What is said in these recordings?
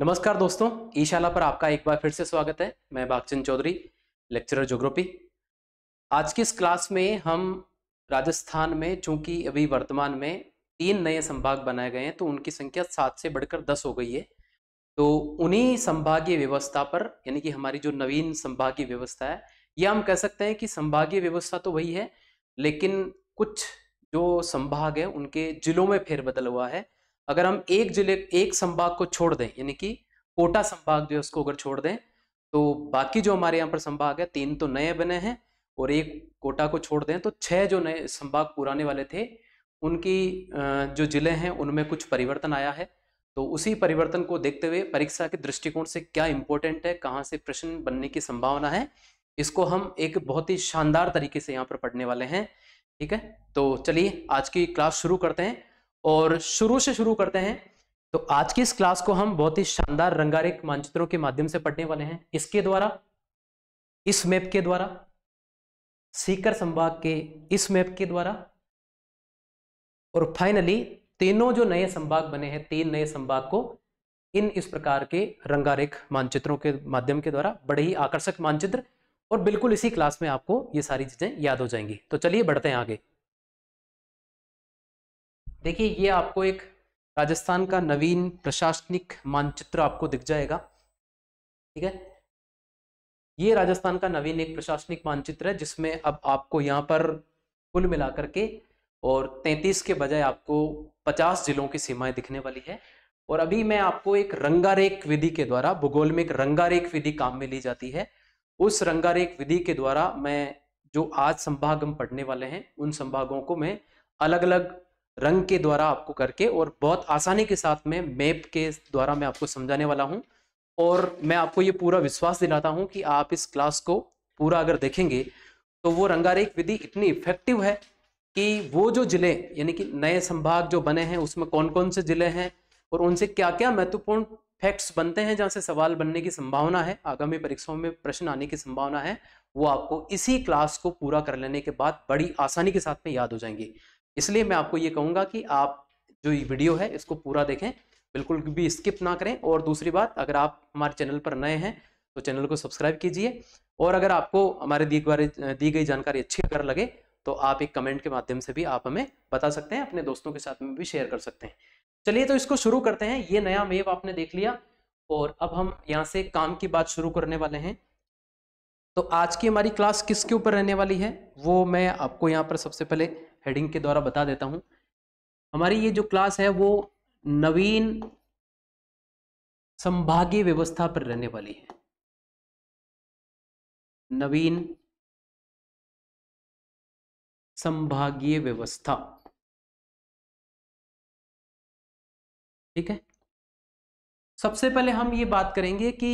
नमस्कार दोस्तों ईशाला पर आपका एक बार फिर से स्वागत है मैं बागचंद चौधरी लेक्चरर जोग्राफी आज की इस क्लास में हम राजस्थान में चूंकि अभी वर्तमान में तीन नए संभाग बनाए गए हैं तो उनकी संख्या सात से बढ़कर दस हो गई है तो उन्हीं संभागीय व्यवस्था पर यानी कि हमारी जो नवीन संभागीय व्यवस्था है यह हम कह सकते हैं कि संभागीय व्यवस्था तो वही है लेकिन कुछ जो संभाग है उनके जिलों में फेरबदल हुआ है अगर हम एक जिले एक संभाग को छोड़ दें यानी कि कोटा संभाग जो है उसको अगर छोड़ दें तो बाकी जो हमारे यहाँ पर संभाग है तीन तो नए बने हैं और एक कोटा को छोड़ दें तो छह जो नए संभाग पुराने वाले थे उनकी जो जिले हैं उनमें कुछ परिवर्तन आया है तो उसी परिवर्तन को देखते हुए परीक्षा के दृष्टिकोण से क्या इंपॉर्टेंट है कहाँ से प्रश्न बनने की संभावना है इसको हम एक बहुत ही शानदार तरीके से यहाँ पर पढ़ने वाले हैं ठीक है तो चलिए आज की क्लास शुरू करते हैं और शुरू से शुरू करते हैं तो आज की इस क्लास को हम बहुत ही शानदार रंगारिक मानचित्रों के माध्यम से पढ़ने वाले हैं इसके द्वारा इस मैप के द्वारा सीकर संभाग के इस मैप के द्वारा और फाइनली तीनों जो नए संभाग बने हैं तीन नए संभाग को इन इस प्रकार के रंगारेख मानचित्रों के माध्यम के द्वारा बड़े ही आकर्षक मानचित्र और बिल्कुल इसी क्लास में आपको ये सारी चीजें याद हो जाएंगी तो चलिए बढ़ते हैं आगे देखिए ये आपको एक राजस्थान का नवीन प्रशासनिक मानचित्र आपको दिख जाएगा ठीक है ये राजस्थान का नवीन एक प्रशासनिक मानचित्र है जिसमें अब आपको यहाँ पर कुल मिलाकर के और 33 के बजाय आपको 50 जिलों की सीमाएं दिखने वाली है और अभी मैं आपको एक रंगारेख विधि के द्वारा भूगोल में एक रंगारेख विधि काम में ली जाती है उस रंगारेख विधि के द्वारा मैं जो आज संभाग हम पढ़ने वाले हैं उन संभागों को मैं अलग अलग रंग के द्वारा आपको करके और बहुत आसानी के साथ में मैप के द्वारा मैं आपको समझाने वाला हूँ और मैं आपको ये पूरा विश्वास दिलाता हूँ कि आप इस क्लास को पूरा अगर देखेंगे तो वो रंगारेख विधि इतनी इफेक्टिव है कि वो जो जिले यानी कि नए संभाग जो बने हैं उसमें कौन कौन से जिले हैं और उनसे क्या क्या महत्वपूर्ण फैक्ट्स बनते हैं जहाँ से सवाल बनने की संभावना है आगामी परीक्षाओं में प्रश्न आने की संभावना है वो आपको इसी क्लास को पूरा कर लेने के बाद बड़ी आसानी के साथ में याद हो जाएंगी इसलिए मैं आपको ये कहूँगा कि आप जो ये वीडियो है इसको पूरा देखें बिल्कुल भी स्किप ना करें और दूसरी बात अगर आप हमारे चैनल पर नए हैं तो चैनल को सब्सक्राइब कीजिए और अगर आपको हमारे दी बारे दी गई जानकारी अच्छी अगर लगे तो आप एक कमेंट के माध्यम से भी आप हमें बता सकते हैं अपने दोस्तों के साथ में भी शेयर कर सकते हैं चलिए तो इसको शुरू करते हैं ये नया मेव आपने देख लिया और अब हम यहाँ से काम की बात शुरू करने वाले हैं तो आज की हमारी क्लास किसके ऊपर रहने वाली है वो मैं आपको यहाँ पर सबसे पहले हेडिंग के द्वारा बता देता हूं हमारी ये जो क्लास है वो नवीन संभागीय व्यवस्था पर रहने वाली है नवीन संभागीय व्यवस्था ठीक है सबसे पहले हम ये बात करेंगे कि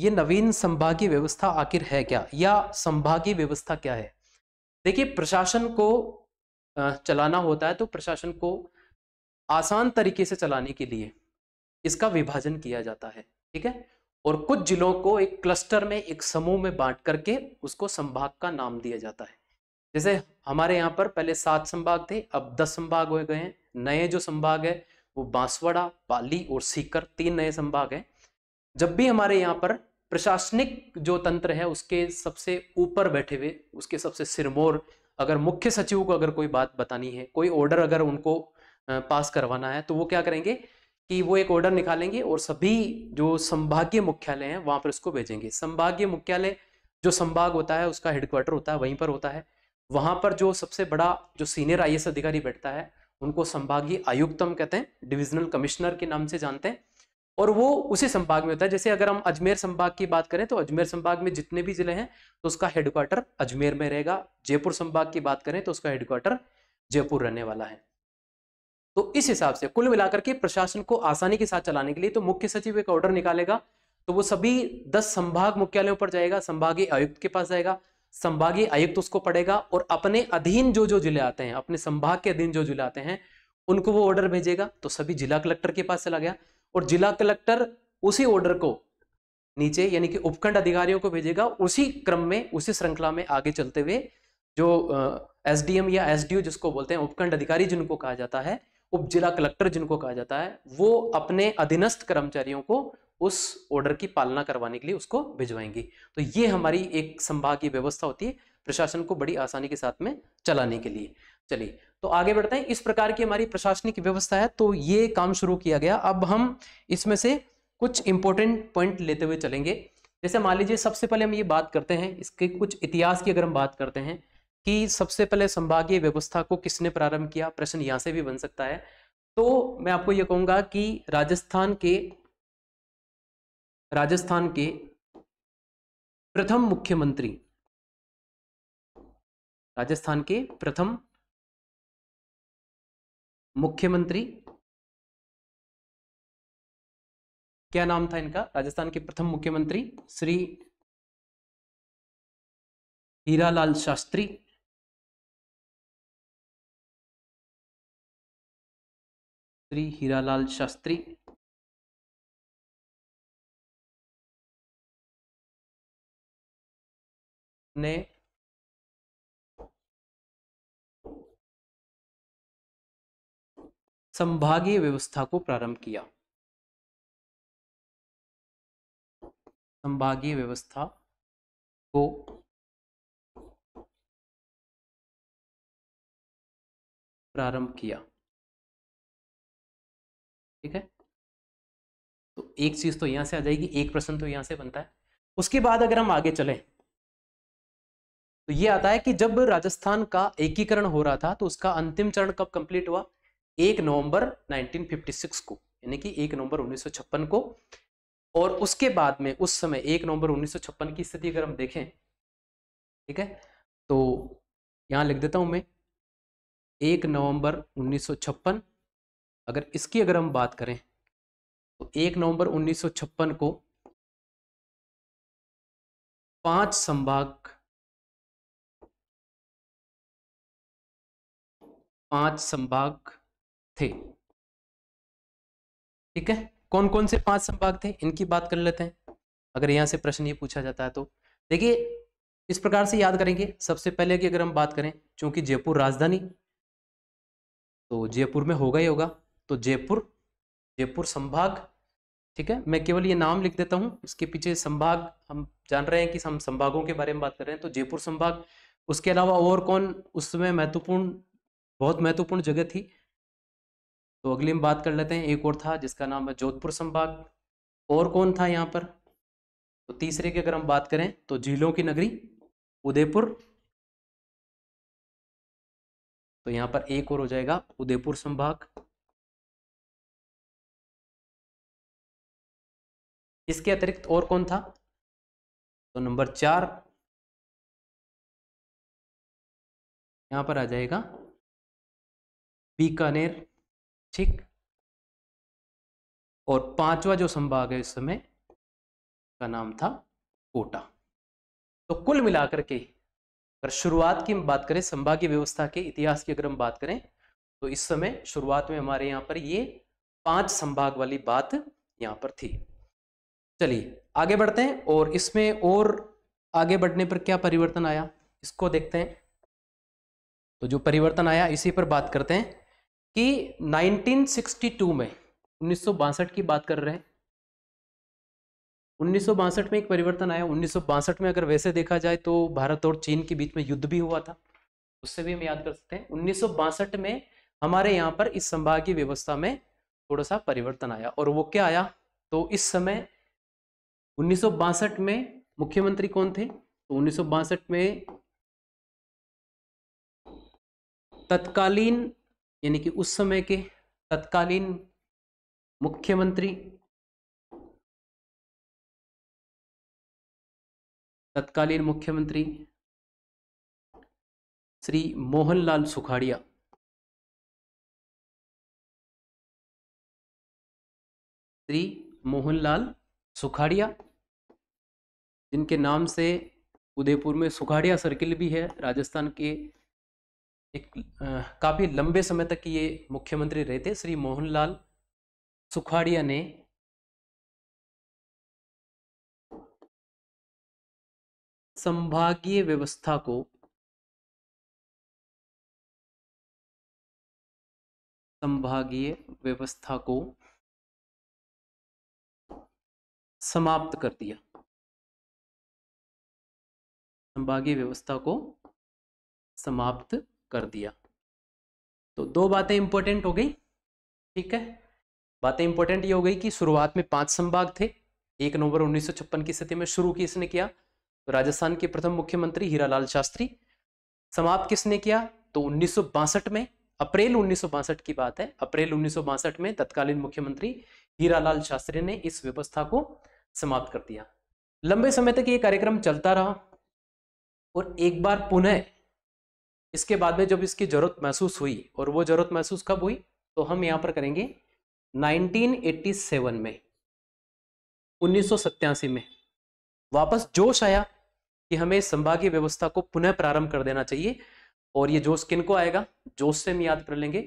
ये नवीन संभागीय व्यवस्था आखिर है क्या या संभागीय व्यवस्था क्या है देखिए प्रशासन को चलाना होता है तो प्रशासन को आसान तरीके से चलाने के लिए इसका विभाजन किया जाता है ठीक है और कुछ जिलों को एक क्लस्टर में एक समूह में बांट करके उसको संभाग का नाम दिया जाता है जैसे हमारे यहाँ पर पहले सात संभाग थे अब दस संभाग हो गए हैं नए जो संभाग है वो बांसवाड़ा पाली और सीकर तीन नए संभाग हैं जब भी हमारे यहाँ पर प्रशासनिक जो तंत्र है उसके सबसे ऊपर बैठे हुए उसके सबसे सिरमौर अगर मुख्य सचिव को अगर कोई बात बतानी है कोई ऑर्डर अगर उनको पास करवाना है तो वो क्या करेंगे कि वो एक ऑर्डर निकालेंगे और सभी जो संभागीय मुख्यालय हैं वहां पर उसको भेजेंगे संभागीय मुख्यालय जो संभाग होता है उसका हेडक्वार्टर होता है वहीं पर होता है वहां पर जो सबसे बड़ा जो सीनियर आई अधिकारी बैठता है उनको संभागीय आयुक्तम कहते हैं डिविजनल कमिश्नर के नाम से जानते हैं और वो उसी संभाग में होता है जैसे अगर हम अजमेर संभाग की बात करें तो अजमेर संभाग में जितने भी जिले हैं तो उसका हेडक्वार्टर अजमेर में रहेगा जयपुर संभाग की बात करें तो उसका हेडक्वार्टर जयपुर रहने वाला है तो इस हिसाब से कुल मिलाकर के प्रशासन को आसानी के साथ चलाने के लिए तो मुख्य सचिव एक ऑर्डर निकालेगा तो वो सभी दस संभाग मुख्यालयों पर जाएगा संभागीय आयुक्त के पास जाएगा संभागीय आयुक्त उसको पड़ेगा और अपने अधीन जो जो जिले आते हैं अपने संभाग के अधीन जो जिले आते हैं उनको वो ऑर्डर भेजेगा तो सभी जिला कलेक्टर के पास चला गया और जिला कलेक्टर उसी ऑर्डर को नीचे यानी कि उपखंड अधिकारियों को भेजेगा उसी क्रम में उसी श्रृंखला में आगे चलते हुए जो एसडीएम या एसडीओ जिसको बोलते हैं उपखंड अधिकारी जिनको कहा जाता है उप जिला कलेक्टर जिनको कहा जाता है वो अपने अधीनस्थ कर्मचारियों को उस ऑर्डर की पालना करवाने के लिए उसको भिजवाएंगी तो ये हमारी एक संभागीय व्यवस्था होती है प्रशासन को बड़ी आसानी के साथ में चलाने के लिए चलिए तो आगे बढ़ते हैं इस प्रकार की हमारी प्रशासनिक व्यवस्था है तो ये काम शुरू किया गया अब हम इसमें से कुछ इंपॉर्टेंट पॉइंट लेते हुए चलेंगे जैसे मान लीजिए सबसे पहले हम ये बात करते हैं इसके कुछ इतिहास की अगर हम बात करते हैं कि सबसे पहले संभागीय व्यवस्था को किसने प्रारंभ किया प्रश्न यहाँ से भी बन सकता है तो मैं आपको ये कहूंगा कि राजस्थान के राजस्थान के प्रथम मुख्यमंत्री राजस्थान के प्रथम मुख्यमंत्री क्या नाम था इनका राजस्थान के प्रथम मुख्यमंत्री श्री हीरालाल शास्त्री श्री हीरालाल शास्त्री ने संभागीय व्यवस्था को प्रारंभ किया संभागीय व्यवस्था को प्रारंभ किया ठीक है तो एक चीज तो यहां से आ जाएगी एक प्रश्न तो यहां से बनता है उसके बाद अगर हम आगे चले तो ये आता है कि जब राजस्थान का एकीकरण हो रहा था तो उसका अंतिम चरण कब कंप्लीट हुआ एक नवंबर 1956 को यानी कि एक नवंबर 1956 को और उसके बाद में उस समय एक नवंबर 1956 की स्थिति अगर हम देखें ठीक है तो यहाँ लिख देता हूँ मैं एक नवंबर 1956 अगर इसकी अगर हम बात करें तो एक नवंबर 1956 को पांच संभाग पांच संभाग थे ठीक है कौन कौन से पांच संभाग थे इनकी बात कर लेते हैं अगर यहाँ से प्रश्न ये पूछा जाता है तो देखिए इस प्रकार से याद करेंगे सबसे पहले की अगर हम बात करें चूंकि जयपुर राजधानी तो जयपुर में होगा ही होगा तो जयपुर जयपुर संभाग ठीक है मैं केवल ये नाम लिख देता हूँ इसके पीछे संभाग हम जान रहे हैं कि हम संभागों के बारे में बात कर रहे हैं तो जयपुर संभाग उसके अलावा और कौन उसमें महत्वपूर्ण बहुत महत्वपूर्ण जगह थी तो अगली हम बात कर लेते हैं एक और था जिसका नाम है जोधपुर संभाग और कौन था यहाँ पर तो तीसरे की अगर हम बात करें तो झीलों की नगरी उदयपुर तो यहाँ पर एक और हो जाएगा उदयपुर संभाग इसके अतिरिक्त और कौन था तो नंबर चार यहां पर आ जाएगा बीकानेर ठीक और पांचवा जो संभाग है इस समय का नाम था कोटा तो कुल मिलाकर के अगर शुरुआत की बात करें संभागीय व्यवस्था के इतिहास की अगर हम बात करें तो इस समय शुरुआत में हमारे यहां पर ये पांच संभाग वाली बात यहां पर थी चलिए आगे बढ़ते हैं और इसमें और आगे बढ़ने पर क्या परिवर्तन आया इसको देखते हैं तो जो परिवर्तन आया इसी पर बात करते हैं कि 1962 में उन्नीस की बात कर रहे हैं उन्नीस में एक परिवर्तन आया उन्नीस में अगर वैसे देखा जाए तो भारत और चीन के बीच में युद्ध भी हुआ था उससे भी हम याद कर सकते हैं उन्नीस में हमारे यहाँ पर इस संभागीय व्यवस्था में थोड़ा सा परिवर्तन आया और वो क्या आया तो इस समय उन्नीस में मुख्यमंत्री कौन थे तो उन्नीस में तत्कालीन यानी कि उस समय के तत्कालीन मुख्यमंत्री तत्कालीन मुख्यमंत्री श्री मोहनलाल सुखाड़िया श्री मोहनलाल सुखाड़िया जिनके नाम से उदयपुर में सुखाड़िया सर्किल भी है राजस्थान के एक काफ़ी लंबे समय तक ये मुख्यमंत्री रहे थे श्री मोहनलाल सुखाड़िया ने संभागीय व्यवस्था को संभागीय व्यवस्था को समाप्त कर दिया संभागीय व्यवस्था को समाप्त कर दिया तो दो बातें इंपॉर्टेंट हो गई ठीक है बातें इंपॉर्टेंट ये हो गई कि शुरुआत में पांच संभाग थे एक नवंबर उन्नीस की स्थिति में शुरू किसने किया तो राजस्थान के प्रथम मुख्यमंत्री हीरालाल शास्त्री समाप्त किसने किया तो उन्नीस में अप्रैल उन्नीस की बात है अप्रैल उन्नीस में तत्कालीन मुख्यमंत्री हीरालाल शास्त्री ने इस व्यवस्था को समाप्त कर दिया लंबे समय तक ये कार्यक्रम चलता रहा और एक बार पुनः इसके बाद में जब इसकी जरूरत महसूस हुई और वो जरूरत महसूस कब हुई तो हम यहां पर करेंगे 1987 में उन्नीस में वापस जोश आया कि हमें संभागीय व्यवस्था को पुनः प्रारंभ कर देना चाहिए और ये जोश किन को आएगा जोश से हम याद कर लेंगे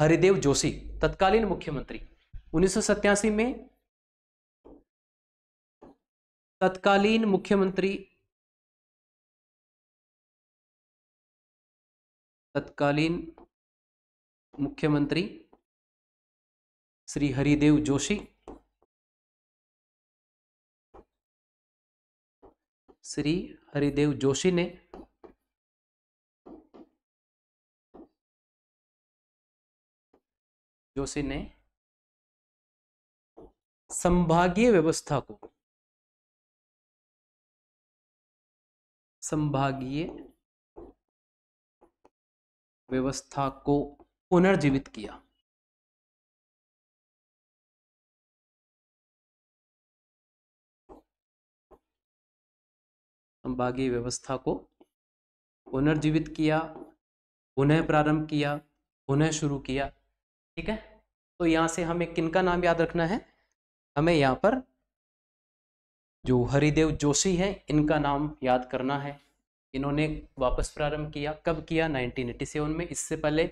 हरिदेव जोशी तत्कालीन मुख्यमंत्री उन्नीस में तत्कालीन मुख्यमंत्री तत्कालीन मुख्यमंत्री श्री हरिदेव जोशी श्री हरिदेव जोशी ने जोशी ने संभागीय व्यवस्था को संभागीय व्यवस्था को पुनर्जीवित किया संभागीय व्यवस्था को पुनर्जीवित किया पुनः प्रारंभ किया पुनः शुरू किया ठीक है तो यहां से हमें किन का नाम याद रखना है हमें यहाँ पर जो हरिदेव जोशी हैं इनका नाम याद करना है इन्होंने वापस प्रारंभ किया कब किया 1987 में इससे पहले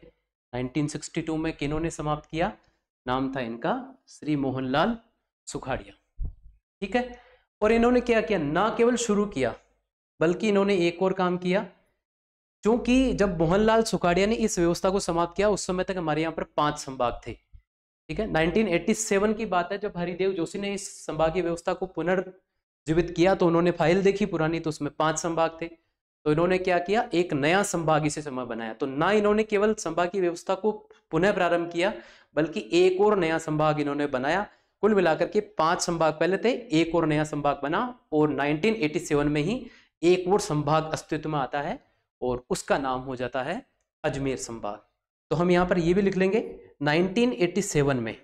1962 में किन्होंने समाप्त किया नाम था इनका श्री मोहनलाल सुखाड़िया ठीक है और इन्होंने क्या किया ना केवल शुरू किया बल्कि इन्होंने एक और काम किया क्योंकि जब मोहनलाल सुखाड़िया ने इस व्यवस्था को समाप्त किया उस समय तक हमारे यहाँ पर पांच संभाग थे ठीक है 1987 की बात है जब हरिदेव जोशी ने इस संभागीय व्यवस्था को पुनर्जीवित किया तो उन्होंने फाइल देखी पुरानी तो उसमें पांच संभाग थे तो इन्होंने क्या किया एक नया से समय बनाया तो ना इन्होंने केवल संभागी व्यवस्था को पुनः प्रारंभ किया बल्कि एक और नया संभाग इन्होंने बनाया कुल मिलाकर के पांच संभाग पहले थे एक और नया संभाग बना और 1987 में ही एक और संभाग अस्तित्व में आता है और उसका नाम हो जाता है अजमेर संभाग तो हम यहां पर यह भी लिख लेंगे 1987 में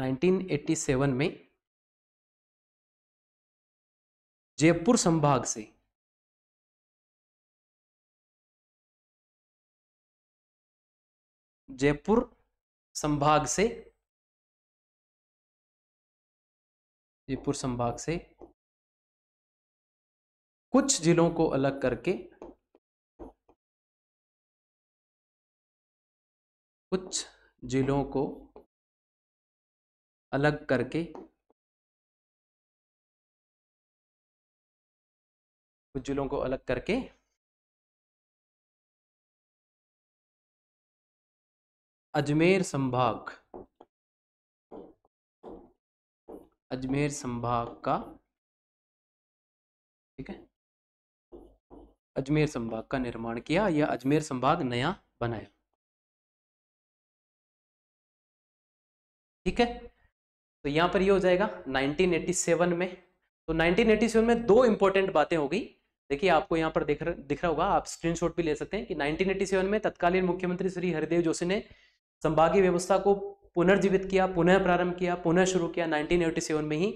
1987 में जयपुर संभाग से जयपुर संभाग से जयपुर संभाग से कुछ जिलों को अलग करके कुछ जिलों को अलग करके कुछ जिलों को अलग करके अजमेर संभाग अजमेर संभाग का ठीक है अजमेर संभाग का निर्माण किया या अजमेर संभाग नया बनाया ठीक है तो यहां पर ये यह हो जाएगा 1987 में तो 1987 में दो इंपॉर्टेंट बातें हो गई देखिए आपको यहाँ पर दिख दिख रहा होगा आप स्क्रीनशॉट भी ले सकते हैं कि 1987 में तत्कालीन मुख्यमंत्री श्री हरिदेव जोशी ने संभागीय व्यवस्था को पुनर्जीवित किया पुनः प्रारंभ किया पुनः शुरू किया 1987 में ही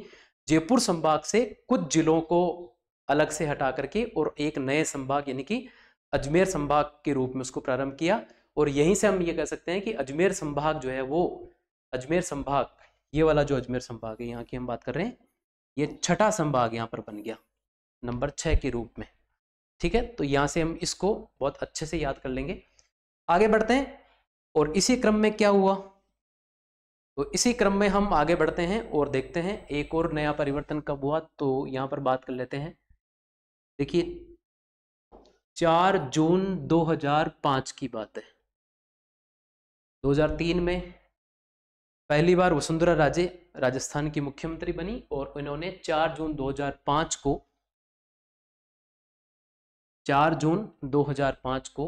जयपुर संभाग से कुछ जिलों को अलग से हटा करके और एक नए संभाग यानी कि अजमेर संभाग के रूप में उसको प्रारंभ किया और यहीं से हम ये कह सकते हैं कि अजमेर संभाग जो है वो अजमेर संभाग ये वाला जो अजमेर संभाग है यहाँ की हम बात कर रहे हैं ये छठा संभाग यहाँ पर बन गया नंबर छः के रूप में ठीक है तो यहाँ से हम इसको बहुत अच्छे से याद कर लेंगे आगे बढ़ते हैं और इसी क्रम में क्या हुआ तो इसी क्रम में हम आगे बढ़ते हैं और देखते हैं एक और नया परिवर्तन कब हुआ तो यहाँ पर बात कर लेते हैं देखिए चार जून 2005 की बात है 2003 में पहली बार वसुंधरा राजे राजस्थान की मुख्यमंत्री बनी और इन्होंने चार जून 2005 को चार जून 2005 को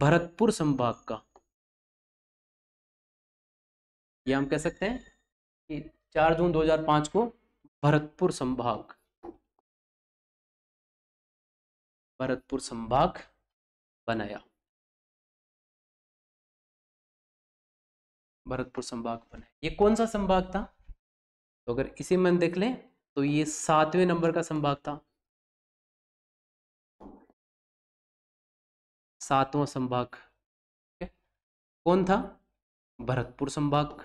भरतपुर संभाग का यह हम कह सकते हैं कि चार जून 2005 को भरतपुर संभाग भरतपुर संभाग बनाया भरतपुर संभाग बनाया ये कौन सा संभाग था तो अगर इसी में देख लें तो ये सातवें नंबर का संभाग था सातवां संभाग कौन था भरतपुर संभाग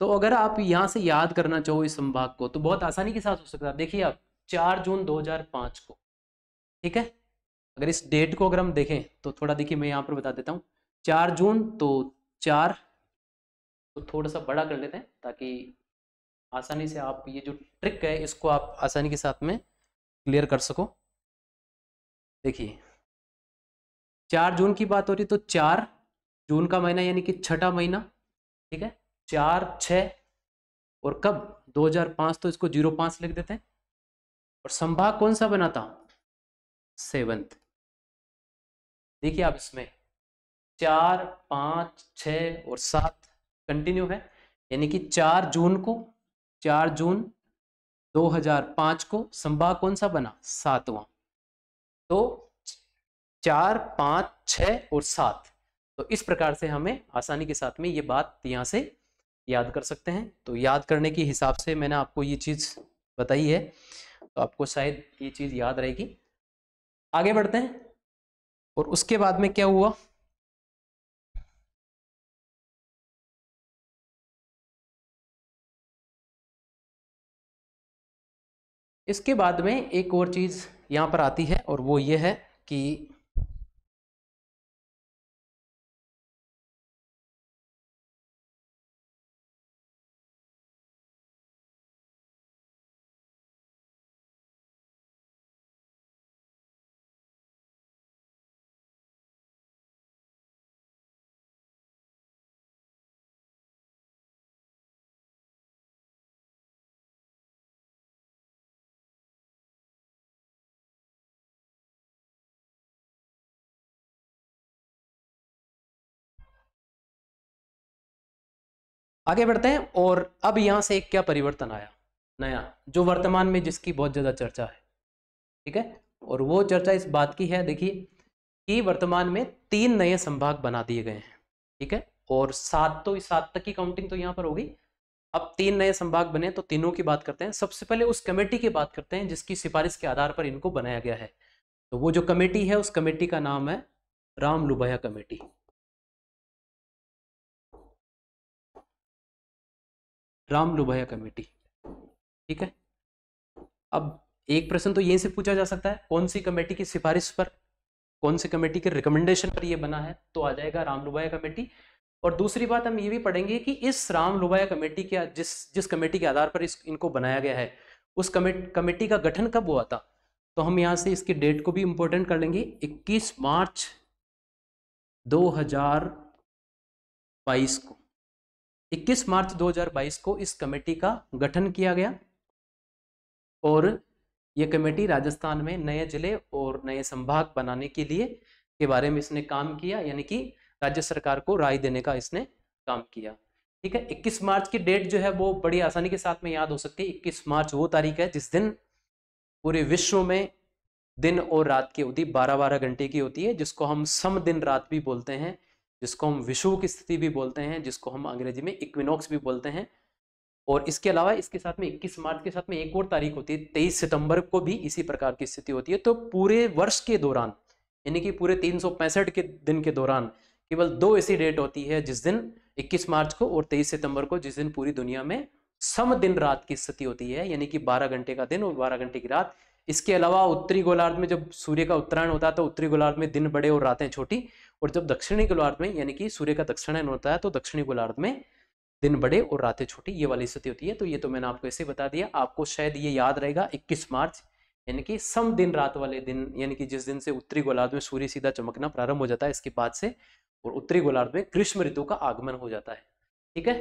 तो अगर आप यहां से याद करना चाहो इस संभाग को तो बहुत आसानी के साथ हो सकता है देखिए आप चार जून 2005 को ठीक है अगर इस डेट को अगर हम देखें तो थोड़ा देखिए मैं यहां पर बता देता हूँ चार जून तो चार तो थोड़ा सा बड़ा कर लेते हैं ताकि आसानी से आप ये जो ट्रिक है इसको आप आसानी के साथ में क्लियर कर सको देखिए चार जून की बात हो रही तो चार जून का महीना यानी कि छठा महीना ठीक है चार छ और कब 2005 तो इसको जीरो पांच लिख देते हैं और संभाग कौन सा बनाता सेवंथ देखिए आप इसमें चार पाँच छ और सात कंटिन्यू है यानी कि चार जून को चार जून 2005 को संभाग कौन सा बना सातवा तो चार पाँच छ और सात तो इस प्रकार से हमें आसानी के साथ में ये बात यहाँ से याद कर सकते हैं तो याद करने के हिसाब से मैंने आपको ये चीज़ बताई है तो आपको शायद ये चीज़ याद रहेगी आगे बढ़ते हैं और उसके बाद में क्या हुआ इसके बाद में एक और चीज़ यहाँ पर आती है और वो ये है कि आगे बढ़ते हैं और अब यहाँ से एक क्या परिवर्तन आया नया जो वर्तमान में जिसकी बहुत ज़्यादा चर्चा है ठीक है और वो चर्चा इस बात की है देखिए कि वर्तमान में तीन नए संभाग बना दिए गए हैं ठीक है और सात तो सात तक की काउंटिंग तो यहाँ पर होगी अब तीन नए संभाग बने तो तीनों की बात करते हैं सबसे पहले उस कमेटी की बात करते हैं जिसकी सिफारिश के आधार पर इनको बनाया गया है तो वो जो कमेटी है उस कमेटी का नाम है राम लुभाया कमेटी राम लुभाया कमेटी ठीक है अब एक प्रश्न तो यहीं से पूछा जा सकता है कौन सी कमेटी की सिफारिश पर कौन सी कमेटी के रिकमेंडेशन पर ये बना है तो आ जाएगा राम लुभाया कमेटी और दूसरी बात हम ये भी पढ़ेंगे कि इस राम लुभाया कमेटी के जिस जिस कमेटी के आधार पर इस इनको बनाया गया है उस कमेट कमेटी का गठन कब हुआ था तो हम यहाँ से इसकी डेट को भी इम्पोर्टेंट कर लेंगे इक्कीस मार्च दो को 21 मार्च 2022 को इस कमेटी का गठन किया गया और ये कमेटी राजस्थान में नए जिले और नए संभाग बनाने के लिए के बारे में इसने काम किया यानी कि राज्य सरकार को राय देने का इसने काम किया ठीक है 21 मार्च की डेट जो है वो बड़ी आसानी के साथ में याद हो सकती है 21 मार्च वो तारीख है जिस दिन पूरे विश्व में दिन और रात की अवधि बारह बारह घंटे की होती है जिसको हम सम दिन रात भी बोलते हैं जिसको हम विषु की स्थिति भी बोलते हैं जिसको हम अंग्रेजी में इक्विनॉक्स भी बोलते हैं और इसके अलावा इसके साथ में 21 मार्च के साथ में एक और तारीख होती है 23 सितंबर को भी इसी प्रकार की स्थिति होती है तो पूरे वर्ष के दौरान यानी कि पूरे तीन के दिन के दौरान केवल दो ऐसी डेट होती है जिस दिन 21 मार्च को और 23 सितंबर को जिस दिन पूरी दुनिया में सम दिन रात की स्थिति होती है यानी कि 12 घंटे का दिन और 12 घंटे की रात इसके अलावा उत्तरी गोलार्ध में जब सूर्य का उत्तरायण होता है तो उत्तरी गोलार्ध में दिन बड़े और रातें छोटी और जब दक्षिणी गोलार्ध में यानी कि सूर्य का दक्षिणायन होता है तो दक्षिणी गोलार्ध में दिन बड़े और रातें छोटी ये वाली स्थिति होती है तो ये तो मैंने आपको ऐसे बता दिया आपको शायद ये याद रहेगा 21 मार्च यानी कि सम दिन रात वाले दिन यानी कि जिस दिन से उत्तरी गोलार्ध में सूर्य सीधा चमकना प्रारंभ हो जाता है इसके बाद से और उत्तरी गोलार्ध में ग्रीष्म ऋतु का आगमन हो जाता है ठीक है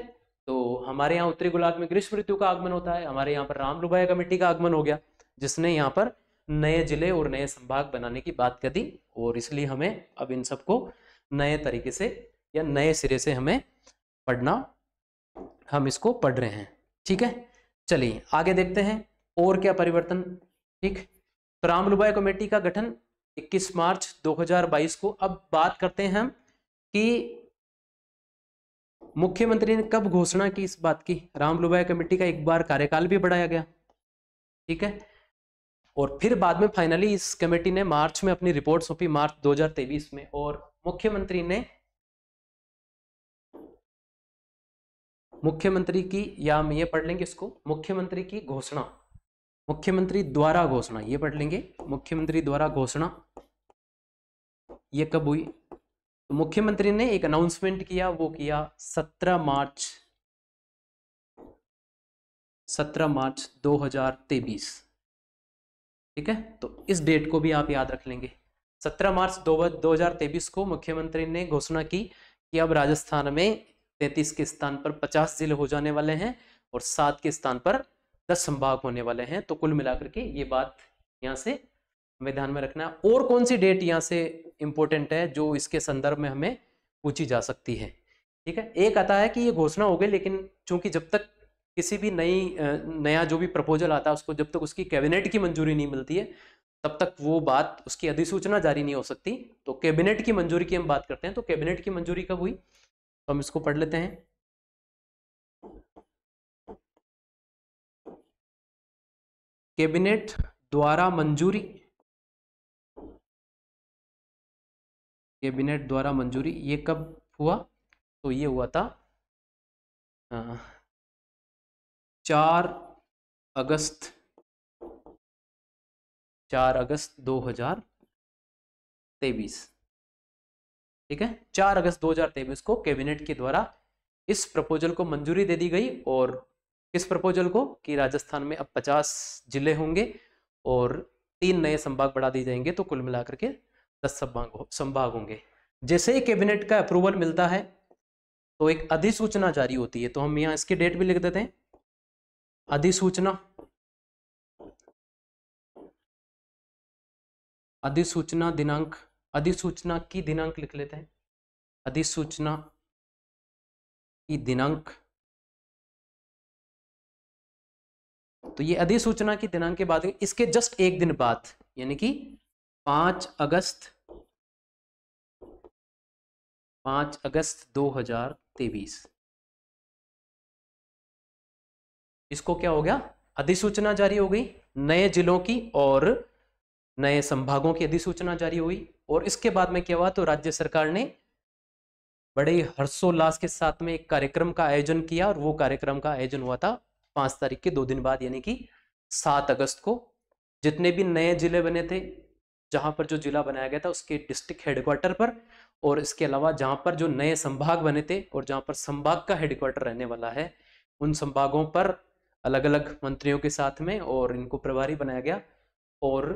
तो हमारे यहाँ उत्तरी गोलार्ध में ग्रीष्म ऋतु का आगमन होता है हमारे यहाँ पर राम लुभाया कमेटी का आगमन हो गया जिसने यहाँ पर नए जिले और नए संभाग बनाने की बात कर दी और इसलिए हमें अब इन सबको नए तरीके से या नए सिरे से हमें पढ़ना हम इसको पढ़ रहे हैं ठीक है चलिए आगे देखते हैं और क्या परिवर्तन ठीक तो रामलुबाई कमेटी का गठन 21 मार्च 2022 को अब बात करते हैं हम कि मुख्यमंत्री ने कब घोषणा की इस बात की रामलुबाई कमेटी का एक बार कार्यकाल भी बढ़ाया गया ठीक है और फिर बाद में फाइनली इस कमेटी ने मार्च में अपनी रिपोर्ट सौंपी मार्च दो में और मुख्यमंत्री ने मुख्यमंत्री की या हम ये पढ़ लेंगे इसको मुख्यमंत्री की घोषणा मुख्यमंत्री द्वारा घोषणा ये पढ़ लेंगे मुख्यमंत्री द्वारा घोषणा ये कब हुई तो मुख्यमंत्री ने एक अनाउंसमेंट किया वो किया 17 मार्च 17 मार्च दो 2023 ठीक है तो इस डेट को भी आप याद रख लेंगे सत्रह मार्च दो, दो हजार तेईस को मुख्यमंत्री ने घोषणा की कि अब राजस्थान में तैतीस के स्थान पर पचास जिले हो जाने वाले हैं और सात के स्थान पर दस संभाग होने वाले हैं तो कुल मिलाकर के ये बात यहाँ से हमें ध्यान में रखना है और कौन सी डेट यहाँ से इम्पोर्टेंट है जो इसके संदर्भ में हमें पूछी जा सकती है ठीक है एक आता है कि ये घोषणा हो गई लेकिन चूंकि जब तक किसी भी नई नया जो भी प्रपोजल आता है उसको जब तक उसकी कैबिनेट की मंजूरी नहीं मिलती है तब तक वो बात उसकी अधिसूचना जारी नहीं हो सकती तो कैबिनेट की मंजूरी की हम बात करते हैं तो कैबिनेट की मंजूरी कब हुई तो हम इसको पढ़ लेते हैं कैबिनेट द्वारा मंजूरी कैबिनेट द्वारा मंजूरी ये कब हुआ तो ये हुआ था आ, चार अगस्त चार अगस्त दो हजार तेईस ठीक है चार अगस्त दो हजार तेईस को कैबिनेट के द्वारा इस प्रपोजल को मंजूरी दे दी गई और किस प्रपोजल को कि राजस्थान में अब पचास जिले होंगे और तीन नए संभाग बढ़ा दिए जाएंगे तो कुल मिलाकर के दस संभाग संभाग होंगे जैसे ही कैबिनेट का अप्रूवल मिलता है तो एक अधिसूचना जारी होती है तो हम यहाँ इसकी डेट भी लिख देते हैं अधिसूचना अधिसूचना दिनांक अधिसूचना की दिनांक लिख लेते हैं अधिसूचना की दिनांक तो ये अधिसूचना की दिनांक के बाद इसके जस्ट एक दिन बाद यानी कि पांच अगस्त पांच अगस्त दो हजार तेईस इसको क्या हो गया अधिसूचना जारी हो गई नए जिलों की और नए संभागों की अधिसूचना जारी हुई और इसके बाद में क्या हुआ तो राज्य सरकार ने बड़े हर्षोल्लास के साथ में एक कार्यक्रम का आयोजन किया और वो कार्यक्रम का आयोजन हुआ था पांच तारीख के दो दिन बाद यानी कि सात अगस्त को जितने भी नए जिले बने थे जहां पर जो जिला बनाया गया था उसके डिस्ट्रिक्ट हेडक्वार्टर पर और इसके अलावा जहां पर जो नए संभाग बने थे और जहां पर संभाग का हेडक्वार्टर रहने वाला है उन संभागों पर अलग अलग मंत्रियों के साथ में और इनको प्रभारी बनाया गया और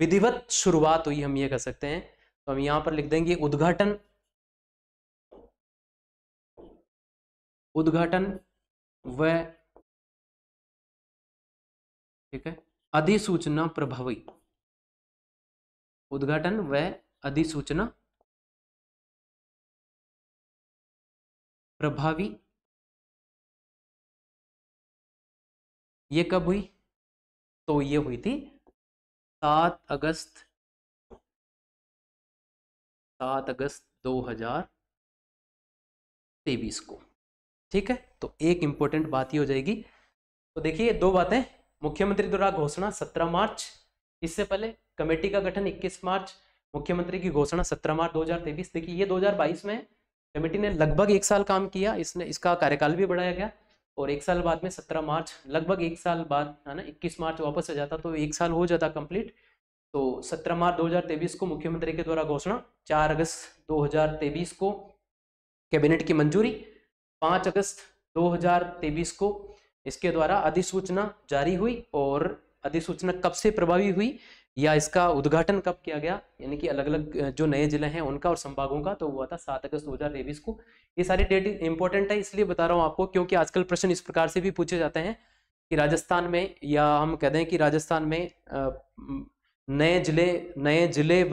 विधिवत शुरुआत हुई हम ये कह सकते हैं तो हम यहां पर लिख देंगे उद्घाटन उद्घाटन व ठीक है अधिसूचना प्रभावी उद्घाटन व अधिसूचना प्रभावी ये कब हुई तो ये हुई थी सात अगस्त सात अगस्त 2023 को ठीक है तो एक इंपॉर्टेंट बात ही हो जाएगी तो देखिए दो बातें मुख्यमंत्री द्वारा घोषणा 17 मार्च इससे पहले कमेटी का गठन 21 मार्च मुख्यमंत्री की घोषणा 17 मार्च 2023 देखिए ये 2022 में कमेटी ने लगभग एक साल काम किया इसने इसका कार्यकाल भी बढ़ाया गया और एक साल बाद में सत्रह मार्च लगभग एक साल बाद है ना इक्कीस मार्च वापस आ जाता तो एक साल हो जाता कंप्लीट तो सत्रह मार्च 2023 को मुख्यमंत्री के द्वारा घोषणा चार अगस्त 2023 को कैबिनेट की मंजूरी पांच अगस्त 2023 को इसके द्वारा अधिसूचना जारी हुई और अधिसूचना कब से प्रभावी हुई या इसका उद्घाटन कब किया गया यानी कि अलग अलग जो नए जिले हैं उनका और संभागों का तो हुआ था सात अगस्त दो हजार को ये सारी डेट इंपॉर्टेंट है इसलिए बता रहा हूँ आपको क्योंकि आजकल प्रश्न इस प्रकार से भी पूछे जाते हैं कि राजस्थान में या हम कह दें कि राजस्थान में नए जिले नए जिले व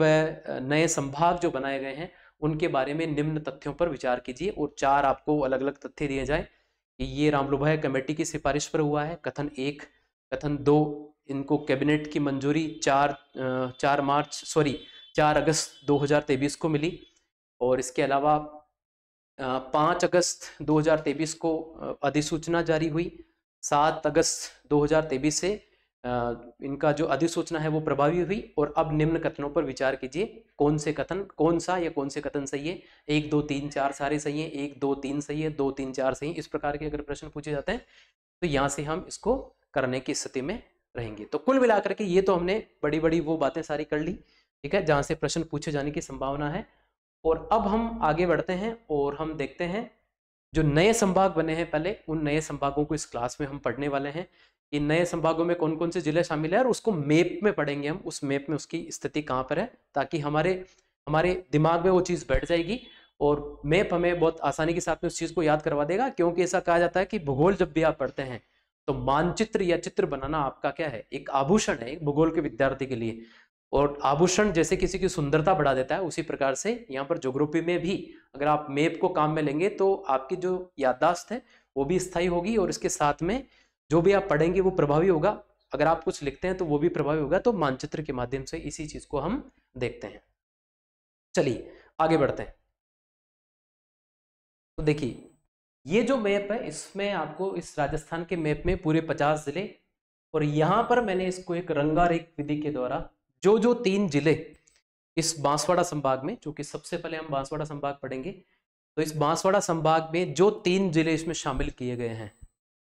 नए संभाग जो बनाए गए हैं उनके बारे में निम्न तथ्यों पर विचार कीजिए और चार आपको अलग अलग तथ्य दिए जाए कि ये रामलुभा कमेटी की सिफारिश पर हुआ है कथन एक कथन दो इनको कैबिनेट की मंजूरी चार चार मार्च सॉरी चार अगस्त 2023 को मिली और इसके अलावा पाँच अगस्त 2023 को अधिसूचना जारी हुई सात अगस्त 2023 से इनका जो अधिसूचना है वो प्रभावी हुई और अब निम्न कथनों पर विचार कीजिए कौन से कथन कौन सा या कौन से कथन सही है एक दो तीन चार सारे सही है एक दो तीन सही है दो तीन चार सही है इस प्रकार के अगर प्रश्न पूछे जाते हैं तो यहाँ से हम इसको करने की स्थिति में रहेंगे तो कुल मिलाकर के ये तो हमने बड़ी बड़ी वो बातें सारी कर ली ठीक है जहाँ से प्रश्न पूछे जाने की संभावना है और अब हम आगे बढ़ते हैं और हम देखते हैं जो नए संभाग बने हैं पहले उन नए संभागों को इस क्लास में हम पढ़ने वाले हैं कि नए संभागों में कौन कौन से जिले शामिल है और उसको मैप में पढ़ेंगे हम उस मैप में उसकी स्थिति कहाँ पर है ताकि हमारे हमारे दिमाग में वो चीज़ बैठ जाएगी और मैप हमें बहुत आसानी के साथ में उस चीज़ को याद करवा देगा क्योंकि ऐसा कहा जाता है कि भूगोल जब भी आप पढ़ते हैं तो मानचित्र या चित्र बनाना आपका क्या है एक आभूषण है एक भूगोल के विद्यार्थी के लिए और आभूषण जैसे किसी की सुंदरता बढ़ा देता है उसी प्रकार से यहाँ पर जोग्रोपी में भी अगर आप मेप को काम में लेंगे तो आपकी जो याददाश्त है वो भी स्थायी होगी और इसके साथ में जो भी आप पढ़ेंगे वो प्रभावी होगा अगर आप कुछ लिखते हैं तो वो भी प्रभावी होगा तो मानचित्र के माध्यम से इसी चीज को हम देखते हैं चलिए आगे बढ़ते हैं तो देखिए ये जो मैप है इसमें आपको इस राजस्थान के मैप में पूरे पचास जिले और यहाँ पर मैंने इसको एक रंगारेख विधि के द्वारा जो जो तीन जिले इस बांसवाड़ा संभाग में चूंकि सबसे पहले हम बांसवाड़ा संभाग पढ़ेंगे तो इस बांसवाड़ा संभाग में जो तीन जिले इसमें शामिल किए गए हैं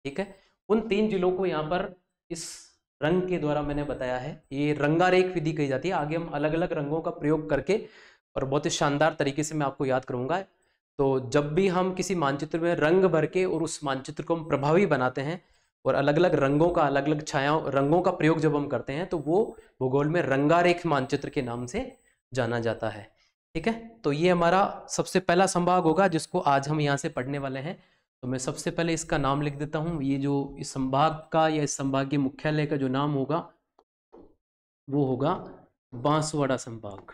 ठीक है उन तीन जिलों को यहाँ पर इस रंग के द्वारा मैंने बताया है ये रंगारेख विधि कही जाती है आगे हम अलग अलग रंगों का प्रयोग करके और बहुत ही शानदार तरीके से मैं आपको याद करूंगा तो जब भी हम किसी मानचित्र में रंग भर के और उस मानचित्र को हम प्रभावी बनाते हैं और अलग अलग रंगों का अलग अलग छायाओं रंगों का प्रयोग जब हम करते हैं तो वो भूगोल में रंगारेख मानचित्र के नाम से जाना जाता है ठीक है तो ये हमारा सबसे पहला संभाग होगा जिसको आज हम यहाँ से पढ़ने वाले हैं तो मैं सबसे पहले इसका नाम लिख देता हूँ ये जो इस संभाग का या इस संभाग के मुख्यालय का जो नाम होगा वो होगा बांसवाड़ा संभाग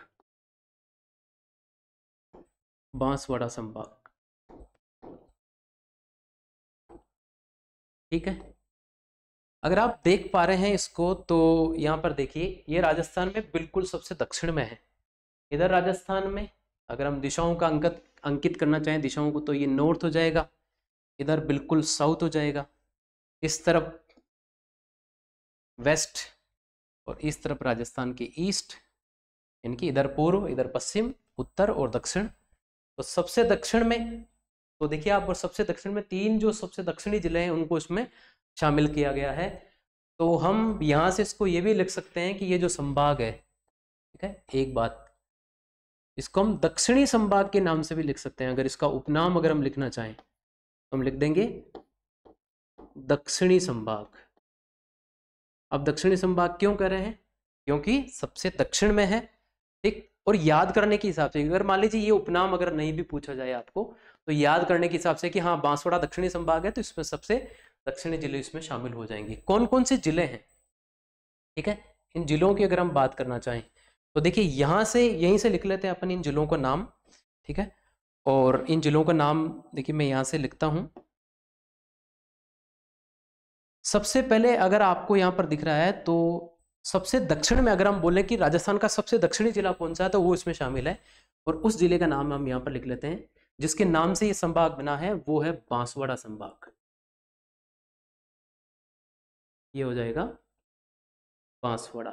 बांसवाड़ा संभाग ठीक है अगर आप देख पा रहे हैं इसको तो यहाँ पर देखिए ये राजस्थान में बिल्कुल सबसे दक्षिण में है इधर राजस्थान में अगर हम दिशाओं का अंकित अंकित करना चाहें दिशाओं को तो ये नॉर्थ हो जाएगा इधर बिल्कुल साउथ हो जाएगा इस तरफ वेस्ट और इस तरफ राजस्थान के ईस्ट इनकी इधर पूर्व इधर पश्चिम उत्तर और दक्षिण तो सबसे दक्षिण में तो देखिए आप सबसे दक्षिण में तीन जो सबसे दक्षिणी जिले हैं उनको इसमें शामिल किया गया है तो हम यहाँ से इसको ये भी लिख सकते हैं कि ये जो संभाग है ठीक है एक बात इसको हम दक्षिणी संभाग के नाम से भी लिख सकते हैं अगर इसका उपनाम अगर हम लिखना चाहें तो हम लिख देंगे दक्षिणी संभाग अब दक्षिणी संभाग क्यों कह रहे हैं क्योंकि सबसे दक्षिण में है ठीक और याद करने के हिसाब से अगर मान लीजिए ये उपनाम अगर नहीं भी पूछा जाए आपको तो याद करने के हिसाब से कि हाँ बांसवाड़ा दक्षिणी संभाग है तो इसमें सबसे दक्षिणी जिले इसमें शामिल हो जाएंगे कौन कौन से जिले हैं ठीक है इन जिलों की अगर हम बात करना चाहें तो देखिए यहाँ से यहीं से लिख लेते हैं अपन इन जिलों का नाम ठीक है और इन जिलों का नाम देखिए मैं यहाँ से लिखता हूँ सबसे पहले अगर आपको यहाँ पर दिख रहा है तो सबसे दक्षिण में अगर हम बोलें कि राजस्थान का सबसे दक्षिणी जिला कौन सा है तो वो इसमें शामिल है और उस जिले का नाम हम यहाँ पर लिख लेते हैं जिसके नाम से ये संभाग बना है वो है बांसवाड़ा संभाग ये हो जाएगा बांसवाड़ा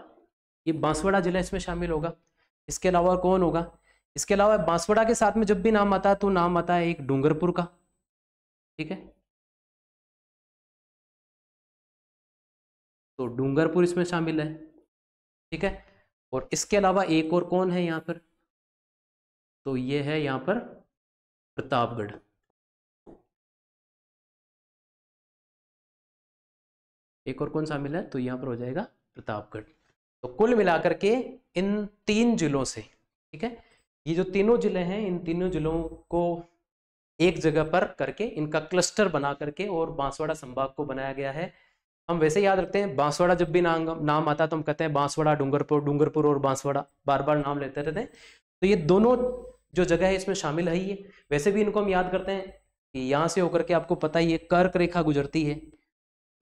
ये बांसवाड़ा जिला इसमें शामिल होगा इसके अलावा कौन होगा इसके अलावा बांसवाड़ा के साथ में जब भी नाम आता है तो नाम आता है एक डूंगरपुर का ठीक है तो डूंगरपुर इसमें शामिल है ठीक है और इसके अलावा एक और कौन है यहाँ पर तो ये है यहाँ पर प्रतापगढ़ एक और कौन शामिल है तो यहाँ पर हो जाएगा प्रतापगढ़ तो कुल मिलाकर के इन तीन जिलों से ठीक है ये जो तीनों जिले हैं इन तीनों जिलों को एक जगह पर करके इनका क्लस्टर बना करके और बांसवाड़ा संभाग को बनाया गया है हम वैसे याद रखते हैं बांसवाड़ा जब भी नाम नाम आता है तो हम कहते हैं बांसवाड़ा डूंगरपुर डूंगरपुर और बांसवाड़ा बार बार नाम लेते रहते हैं तो ये दोनों जो जगह है इसमें शामिल है ये वैसे भी इनको हम याद करते हैं कि यहाँ से होकर के आपको पता ही है कर्क रेखा गुजरती है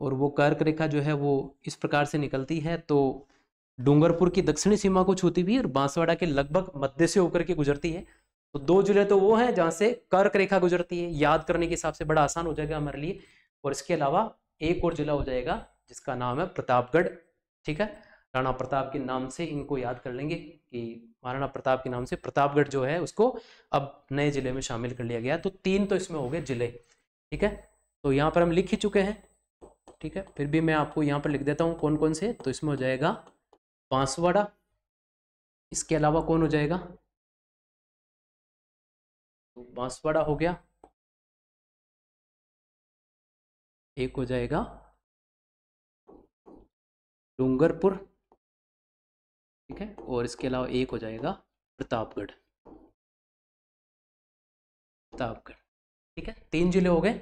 और वो कर्क रेखा जो है वो इस प्रकार से निकलती है तो डूंगरपुर की दक्षिणी सीमा को छूती भी और बांसवाड़ा के लगभग मध्य से होकर के गुजरती है तो दो जिले तो वो हैं जहाँ से कर्क रेखा गुजरती है याद करने के हिसाब से बड़ा आसान हो जाएगा हमारे लिए और इसके अलावा एक और जिला हो जाएगा जिसका नाम है प्रतापगढ़ ठीक है राणा प्रताप के नाम से इनको याद कर लेंगे कि महाराणा प्रताप के नाम से प्रतापगढ़ जो है उसको अब नए जिले में शामिल कर लिया गया तो तीन तो इसमें हो गए जिले ठीक है तो यहाँ पर हम लिख ही चुके हैं ठीक है फिर भी मैं आपको यहाँ पर लिख देता हूँ कौन कौन से तो इसमें हो जाएगा बांसवाड़ा इसके अलावा कौन हो जाएगा तो बांसवाड़ा हो गया एक हो जाएगा डूंगरपुर ठीक है और इसके अलावा एक हो जाएगा प्रतापगढ़ प्रतापगढ़ ठीक है तीन जिले हो गए